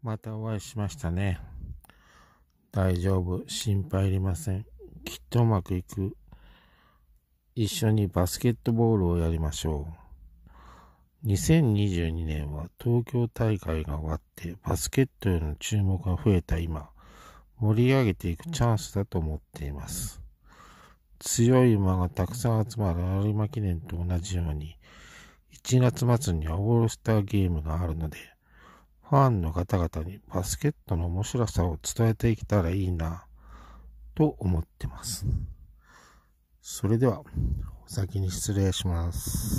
またお会いしましたね。大丈夫、心配いりません。きっとうまくいく。一緒にバスケットボールをやりましょう。2022年は東京大会が終わってバスケットへの注目が増えた今、盛り上げていくチャンスだと思っています。強い馬がたくさん集まる有馬記念と同じように、1月末にはオールスターゲームがあるので、ファンの方々にバスケットの面白さを伝えていけたらいいな、と思ってます。それでは、お先に失礼します。